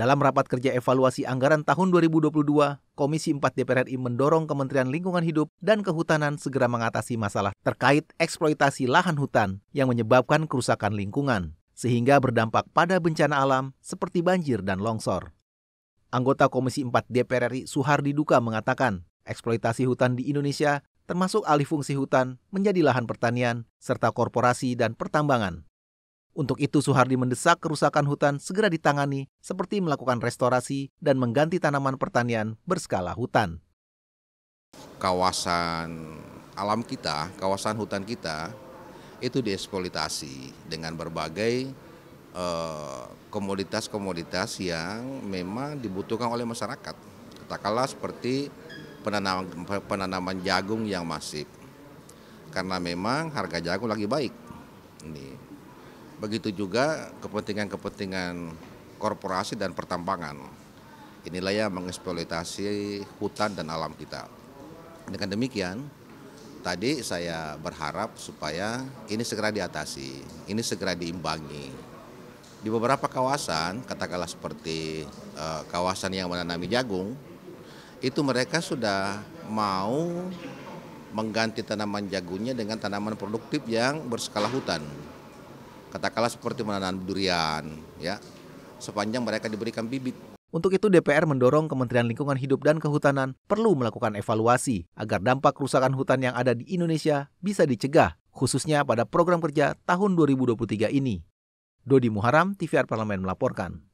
Dalam rapat kerja evaluasi anggaran tahun 2022, Komisi 4 DPR RI mendorong Kementerian Lingkungan Hidup dan Kehutanan segera mengatasi masalah terkait eksploitasi lahan hutan yang menyebabkan kerusakan lingkungan, sehingga berdampak pada bencana alam seperti banjir dan longsor. Anggota Komisi 4 DPR RI Suhardi Duka mengatakan, eksploitasi hutan di Indonesia termasuk alih fungsi hutan menjadi lahan pertanian serta korporasi dan pertambangan untuk itu Suhardi mendesak kerusakan hutan segera ditangani seperti melakukan restorasi dan mengganti tanaman pertanian berskala hutan. Kawasan alam kita, kawasan hutan kita itu dieksploitasi dengan berbagai eh, komoditas-komoditas eh, yang memang dibutuhkan oleh masyarakat. Katakanlah seperti penanaman, penanaman jagung yang masif. Karena memang harga jagung lagi baik. Ini Begitu juga kepentingan-kepentingan korporasi dan pertambangan. Inilah yang mengeksploitasi hutan dan alam kita. Dengan demikian, tadi saya berharap supaya ini segera diatasi, ini segera diimbangi. Di beberapa kawasan, katakanlah seperti eh, kawasan yang menanami jagung, itu mereka sudah mau mengganti tanaman jagungnya dengan tanaman produktif yang berskala hutan. Katakanlah seperti menanam durian, ya, sepanjang mereka diberikan bibit. Untuk itu DPR mendorong Kementerian Lingkungan Hidup dan Kehutanan perlu melakukan evaluasi agar dampak kerusakan hutan yang ada di Indonesia bisa dicegah, khususnya pada program kerja tahun 2023 ini. Dodi Muharam, TVR Parlemen melaporkan.